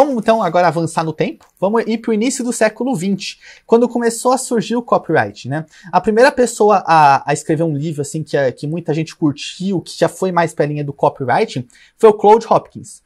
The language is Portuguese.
Vamos então agora avançar no tempo, vamos ir para o início do século XX, quando começou a surgir o copyright, né? A primeira pessoa a, a escrever um livro assim que, é, que muita gente curtiu, que já foi mais para linha do copyright, foi o Claude Hopkins.